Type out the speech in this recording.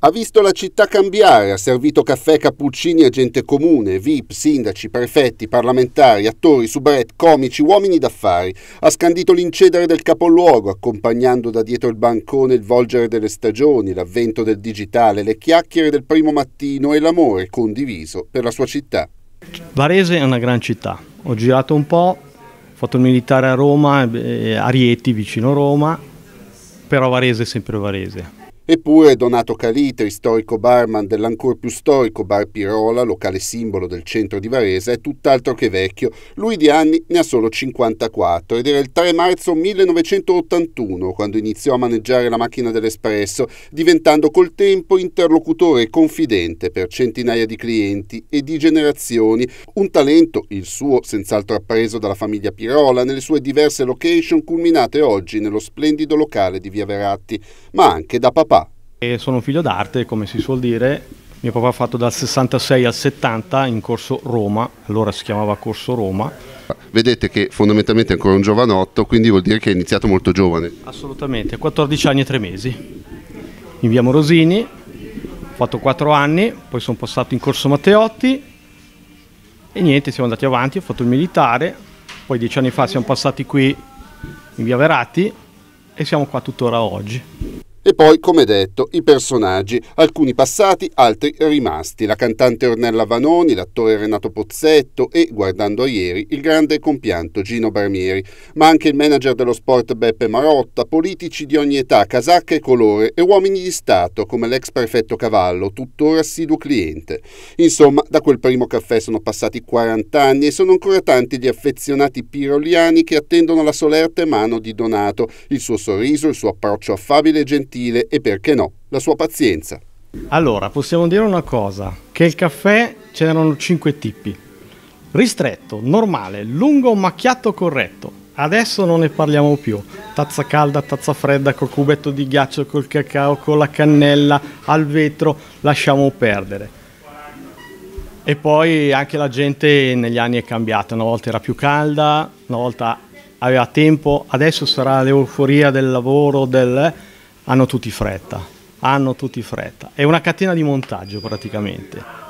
Ha visto la città cambiare, ha servito caffè, cappuccini a gente comune, VIP, sindaci, prefetti, parlamentari, attori, soubrette, comici, uomini d'affari. Ha scandito l'incedere del capoluogo, accompagnando da dietro il bancone il volgere delle stagioni, l'avvento del digitale, le chiacchiere del primo mattino e l'amore condiviso per la sua città. Varese è una gran città. Ho girato un po', ho fatto il militare a Roma, eh, a Rieti, vicino Roma, però Varese è sempre Varese. Eppure Donato Calitri, storico barman dell'ancor più storico Bar Pirola, locale simbolo del centro di Varese, è tutt'altro che vecchio. Lui di anni ne ha solo 54 ed era il 3 marzo 1981 quando iniziò a maneggiare la macchina dell'Espresso, diventando col tempo interlocutore e confidente per centinaia di clienti e di generazioni. Un talento, il suo, senz'altro appreso dalla famiglia Pirola nelle sue diverse location culminate oggi nello splendido locale di Via Veratti, ma anche da papà e sono figlio d'arte, come si suol dire. Mio papà ha fatto dal 66 al 70 in corso Roma, allora si chiamava corso Roma. Vedete che fondamentalmente è ancora un giovanotto, quindi vuol dire che è iniziato molto giovane. Assolutamente, 14 anni e 3 mesi. In via Morosini, ho fatto 4 anni, poi sono passato in corso Matteotti e niente, siamo andati avanti, ho fatto il militare, poi 10 anni fa siamo passati qui in via Verati e siamo qua tuttora oggi. E poi, come detto, i personaggi, alcuni passati, altri rimasti. La cantante Ornella Vanoni, l'attore Renato Pozzetto e, guardando a ieri, il grande compianto Gino Barmieri, ma anche il manager dello sport Beppe Marotta, politici di ogni età, casacca e colore e uomini di Stato come l'ex prefetto Cavallo, tuttora assiduo cliente. Insomma, da quel primo caffè sono passati 40 anni e sono ancora tanti gli affezionati piroliani che attendono la solerte mano di Donato, il suo sorriso, il suo approccio affabile e gentile gentile e perché no, la sua pazienza. Allora, possiamo dire una cosa, che il caffè c'erano 5 tipi. Ristretto, normale, lungo, macchiato, corretto. Adesso non ne parliamo più. Tazza calda, tazza fredda, col cubetto di ghiaccio, col cacao, con la cannella, al vetro, lasciamo perdere. E poi anche la gente negli anni è cambiata, una volta era più calda, una volta aveva tempo, adesso sarà l'euforia del lavoro, del hanno tutti fretta, hanno tutti fretta. È una catena di montaggio praticamente.